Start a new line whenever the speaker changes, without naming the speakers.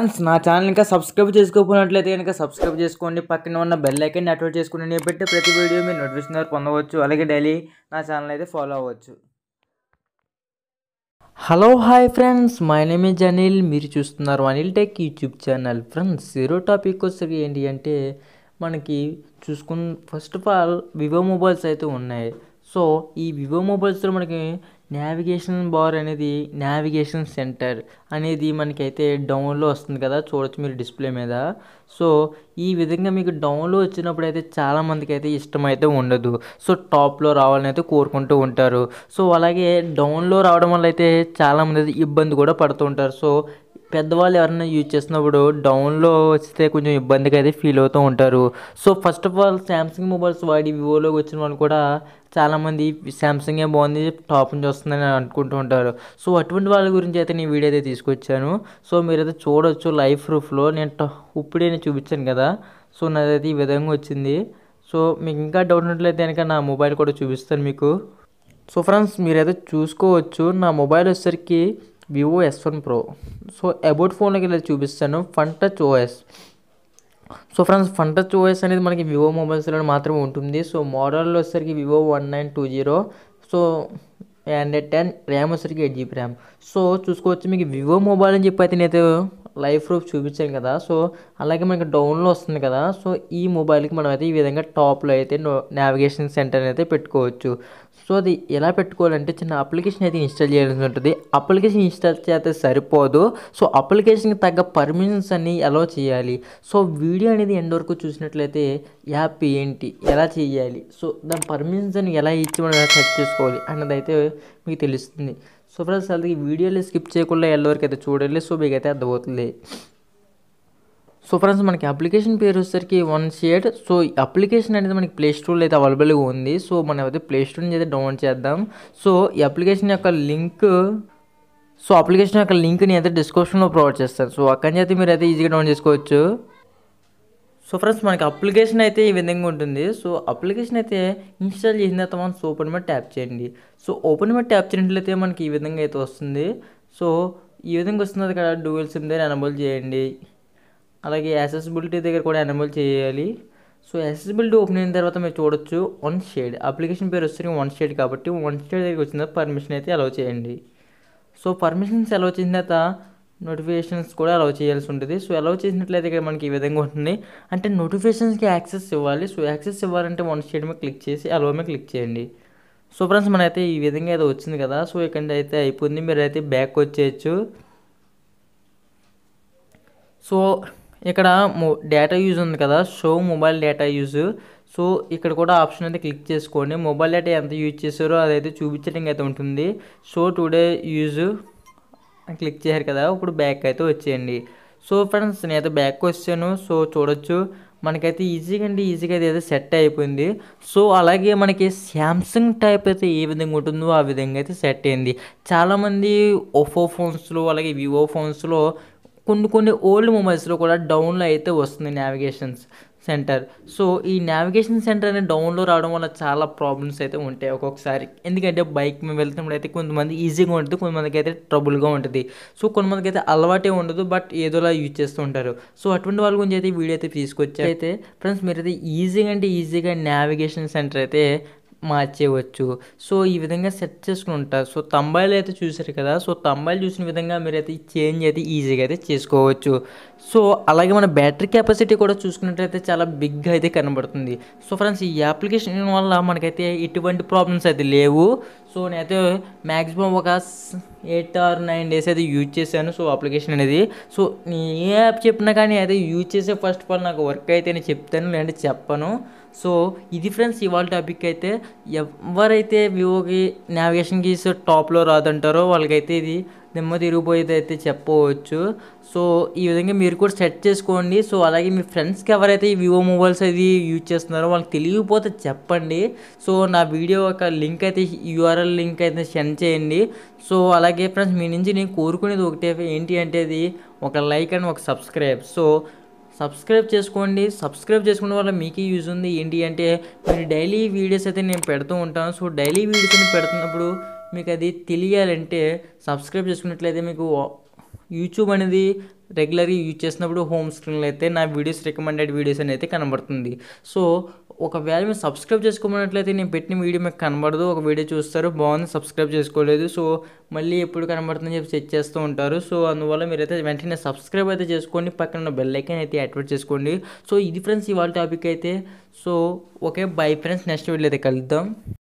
friends నా channel ఇంకా subscribe చేసుకోకున్నట్లయితే కనుక సబ్స్క్రైబ్ చేసుకోండి పక్కన ఉన్న బెల్ ఐకన్ యాక్టివేట్ చేసుకోండి నేను పెట్టే ప్రతి వీడియో మీరు నోటిఫికేషన్ ద్వారా పొందవచ్చు అలాగే డైలీ నా ఛానల్ అయితే ఫాలో అవ్వచ్చు hello hi friends my name is Anil మీరు చూస్తున్నారు Anil tech YouTube channel friends zero topic వచ్చేసరికి ఏంటి అంటే మనకి చూసుకున్న first of all Vivo mobiles అయితే ఉన్నాయి సో ఈ వివో మొబైల్స్లో మనకి నావిగేషన్ బార్ అనేది నావిగేషన్ సెంటర్ అనేది మనకైతే డౌన్లో వస్తుంది కదా చూడొచ్చు మీరు డిస్ప్లే మీద సో ఈ విధంగా మీకు డౌన్లో వచ్చినప్పుడు అయితే చాలామందికి అయితే ఇష్టం అయితే ఉండదు సో టాప్లో రావాలని అయితే కోరుకుంటూ ఉంటారు సో అలాగే డౌన్లో రావడం వల్ల అయితే చాలామంది అయితే ఇబ్బంది కూడా పడుతూ ఉంటారు సో పెద్దవాళ్ళు ఎవరైనా యూజ్ చేసినప్పుడు డౌన్లో వస్తే కొంచెం ఇబ్బందిగా అయితే ఫీల్ అవుతూ ఉంటారు so first of all Samsung mobiles వాడి వివోలోకి వచ్చిన వాళ్ళు కూడా చాలామంది ఏ బాగుంది టాప్ నుంచి వస్తుందని అనుకుంటూ ఉంటారు సో అటువంటి వాళ్ళ గురించి అయితే నేను వీడియో అయితే తీసుకొచ్చాను సో మీరైతే చూడొచ్చు లైఫ్ ప్రూఫ్లో నేను ఇప్పుడే నేను చూపించాను కదా సో నాదైతే ఈ విధంగా వచ్చింది సో మీకు ఇంకా డౌట్ ఉన్నట్లయితే కనుక నా మొబైల్ కూడా చూపిస్తాను మీకు సో ఫ్రెండ్స్ మీరైతే చూసుకోవచ్చు నా మొబైల్ వచ్చేసరికి Vivo S one pro so about ఫోన్లోకి వెళ్ళి చూపిస్తాను Funtouch OS so friends Funtouch OS అనేది మనకి వివో మొబైల్స్లో మాత్రమే ఉంటుంది సో మోడల్ వచ్చేసరికి Vivo one nine two zero so and ten RAM వచ్చరికి ఎయిట్ జీబీ ర్యామ్ సో చూసుకోవచ్చు మీకు వివో మొబైల్ అని చెప్పి అయితే నేను లైఫ్ ప్రూఫ్ చూపించాను కదా సో అలాగే మనకి డౌన్లో వస్తుంది కదా సో ఈ మొబైల్కి మనం అయితే ఈ విధంగా టాప్లో అయితే నావిగేషన్ సెంటర్ అయితే పెట్టుకోవచ్చు సో అది ఎలా పెట్టుకోవాలంటే చిన్న అప్లికేషన్ అయితే ఇన్స్టాల్ చేయాల్సి ఉంటుంది అప్లికేషన్ ఇన్స్టాల్ చేస్తే సరిపోదు సో అప్లికేషన్కి తగ్గ పర్మిషన్స్ అన్నీ అలో చేయాలి సో వీడియో అనేది ఎండ్ వరకు చూసినట్లయితే యాప్ ఏంటి ఎలా చేయాలి సో దాని పర్మిషన్స్ అని ఎలా ఇచ్చి మనం సెట్ చేసుకోవాలి అన్నదైతే మీకు తెలుస్తుంది సో ఫ్రెండ్స్ అది వీడియోలు స్కిప్ చేయకుండా వెళ్ళవరకు అయితే చూడండి సో మీకు అయితే అర్థమవుతుంది సో ఫ్రెండ్స్ మనకి అప్లికేషన్ పేరు వచ్చేసరికి వన్ షేడ్ సో ఈ అప్లికేషన్ అనేది మనకి ప్లే స్టోర్లో అయితే అవైలబుల్గా ఉంది సో మనం అయితే ప్లే స్టోర్ నుంచి అయితే డౌన్లోడ్ చేద్దాం సో ఈ అప్లికేషన్ యొక్క లింక్ సో అప్లికేషన్ యొక్క లింక్ని అయితే డిస్క్రిప్షన్లో ప్రొవైడ్ చేస్తాను సో అక్కడి నుంచి అయితే మీరు అయితే ఈజీగా డౌన్లోడ్ చేసుకోవచ్చు సో ఫ్రెండ్స్ మనకి అప్లికేషన్ అయితే ఈ విధంగా ఉంటుంది సో అప్లికేషన్ అయితే ఇన్స్టాల్ చేసిన తర్వాత మనం సో ఓపెన్ మీద ట్యాప్ చేయండి సో ఓపెన్ మీద ట్యాప్ చేసినట్లయితే మనకి ఈ విధంగా అయితే వస్తుంది సో ఈ విధంగా వస్తుంది కదా డూయల్ సిమ్ దగ్గర ఎనబుల్ చేయండి అలాగే యాక్సెసిబిలిటీ దగ్గర కూడా ఎనబుల్ చేయాలి సో యాక్సెసిబిలిటీ ఓపెన్ అయిన తర్వాత మీరు చూడొచ్చు వన్ షేడ్ అప్లికేషన్ పేరు వస్తుంది వన్ షేడ్ కాబట్టి వన్ షేడ్ దగ్గర వచ్చిన పర్మిషన్ అయితే అలౌ చేయండి సో పర్మిషన్స్ అలౌ చేసిన తర్వాత నోటిఫికేషన్స్ కూడా అలౌ చేయాల్సి ఉంటుంది సో అలౌ చేసినట్లయితే ఇక్కడ మనకి ఈ విధంగా ఉంటుంది అంటే నోటిఫికేషన్స్కి యాక్సెస్ ఇవ్వాలి సో యాక్సెస్ ఇవ్వాలంటే వన్ స్టేట్ మీద క్లిక్ చేసి అలో మీద క్లిక్ చేయండి సో ఫ్రెండ్స్ మనైతే ఈ విధంగా అయితే వచ్చింది కదా సో ఇక్కడ అయితే అయిపోయింది మీరు అయితే బ్యాక్ వచ్చేయచ్చు సో ఇక్కడ డేటా యూజ్ ఉంది కదా so mobile data use so ఇక్కడ కూడా ఆప్షన్ అయితే క్లిక్ చేసుకోండి మొబైల్ డేటా ఎంత యూజ్ చేశారో అదైతే చూపించడం అయితే ఉంటుంది షో టుడే యూజ్ క్లిక్ చేశారు కదా ఇప్పుడు బ్యాక్ అయితే వచ్చేయండి సో ఫ్రెండ్స్ నేనైతే బ్యాక్ వచ్చాను సో చూడొచ్చు మనకైతే ఈజీగా అండి ఈజీగా అయితే సెట్ అయిపోయింది సో అలాగే మనకి శాంసంగ్ టైప్ అయితే ఏ విధంగా ఉంటుందో ఆ విధంగా అయితే సెట్ అయింది చాలామంది ఒఫో ఫోన్స్లో అలాగే వివో ఫోన్స్లో కొన్ని కొన్ని ఓల్డ్ మొబైల్స్లో కూడా డౌన్లో అయితే వస్తుంది నావిగేషన్స్ సెంటర్ సో ఈ నావిగేషన్ సెంటర్ అనేది డౌన్లో రావడం వల్ల చాలా ప్రాబ్లమ్స్ అయితే ఉంటాయి ఒక్కొక్కసారి ఎందుకంటే బైక్ మేము వెళ్తున్నప్పుడు అయితే కొంతమంది ఈజీగా ఉంటుంది కొంతమందికి అయితే ట్రబుల్గా ఉంటుంది సో కొంతమందికి అయితే అలవాటే ఉండదు బట్ ఏదోలా యూజ్ చేస్తూ ఉంటారు సో అటువంటి వాళ్ళ గురించి అయితే వీడియో అయితే తీసుకొచ్చారు అయితే ఫ్రెండ్స్ మీరైతే ఈజీగా అంటే ఈజీగా నావిగేషన్ సెంటర్ అయితే మార్చేయవచ్చు సో ఈ విధంగా సెట్ చేసుకుని ఉంటారు సో తంబాయిలు అయితే చూసారు కదా సో తంబాయిలు చూసిన విధంగా మీరైతే చేంజ్ అయితే ఈజీగా అయితే చేసుకోవచ్చు సో అలాగే మన బ్యాటరీ కెపాసిటీ కూడా చూసుకున్నట్లయితే చాలా బిగ్గా అయితే కనబడుతుంది సో ఫ్రెండ్స్ ఈ అప్లికేషన్ వల్ల మనకైతే ఎటువంటి ప్రాబ్లమ్స్ అయితే లేవు సో నేనైతే మ్యాక్సిమం ఒక ఎయిట్ ఆర్ నైన్ డేస్ అయితే యూజ్ చేశాను సో అప్లికేషన్ అనేది సో నీ ఏ యాప్ చెప్పినా కానీ అయితే యూజ్ చేసే ఫస్ట్ ఆఫ్ ఆల్ నాకు వర్క్ అయితే నేను చెప్తాను లేదంటే చెప్పను సో ఇది ఫ్రెండ్స్ ఇవాళ టాపిక్ అయితే ఎవరైతే వివోకి నావిగేషన్కి టాప్లో రాదంటారో వాళ్ళకైతే ఇది నెమ్మ తిరిగిపోయేది అయితే చెప్పవచ్చు సో ఈ విధంగా మీరు కూడా సెట్ చేసుకోండి సో అలాగే మీ ఫ్రెండ్స్కి ఎవరైతే ఈ వివో మొబైల్స్ అది యూజ్ చేస్తున్నారో వాళ్ళకి తెలియకపోతే చెప్పండి సో నా వీడియో ఒక లింక్ అయితే యూఆర్ఎల్ లింక్ అయితే సెండ్ చేయండి సో అలాగే ఫ్రెండ్స్ మీ నుంచి నేను కోరుకునేది ఒకటే ఏంటి అంటే అది ఒక లైక్ అండ్ ఒక సబ్స్క్రైబ్ సో సబ్స్క్రైబ్ చేసుకోండి సబ్స్క్రైబ్ చేసుకోవడం వల్ల మీకే యూజ్ ఉంది ఏంటి అంటే మీరు డైలీ వీడియోస్ అయితే నేను పెడుతూ ఉంటాను సో డైలీ వీడియోస్ పెడుతున్నప్పుడు మీకు అది తెలియాలంటే సబ్స్క్రైబ్ చేసుకున్నట్లయితే మీకు యూట్యూబ్ అనేది రెగ్యులర్గా యూజ్ చేసినప్పుడు హోమ్ స్క్రీన్లో అయితే నా వీడియోస్ రికమెండెడ్ వీడియోస్ అని అయితే కనబడుతుంది సో ఒకవేళ మీరు సబ్స్క్రైబ్ చేసుకోమన్నట్లయితే నేను పెట్టిన వీడియో మీకు కనబడదు ఒక వీడియో చూస్తారు బాగుంది సబ్స్క్రైబ్ చేసుకోలేదు సో మళ్ళీ ఎప్పుడు కనబడుతుందని చెప్పి చెక్ చేస్తూ ఉంటారు సో అందువల్ల మీరైతే వెంటనే సబ్స్క్రైబ్ అయితే చేసుకోండి పక్కన ఉన్న బెల్ ఐకన్ అయితే యాక్టివేట్ చేసుకోండి సో ఇది ఫ్రెండ్స్ ఇవాళ టాపిక్ అయితే so okay bye friends next video అయితే కలుద్దాం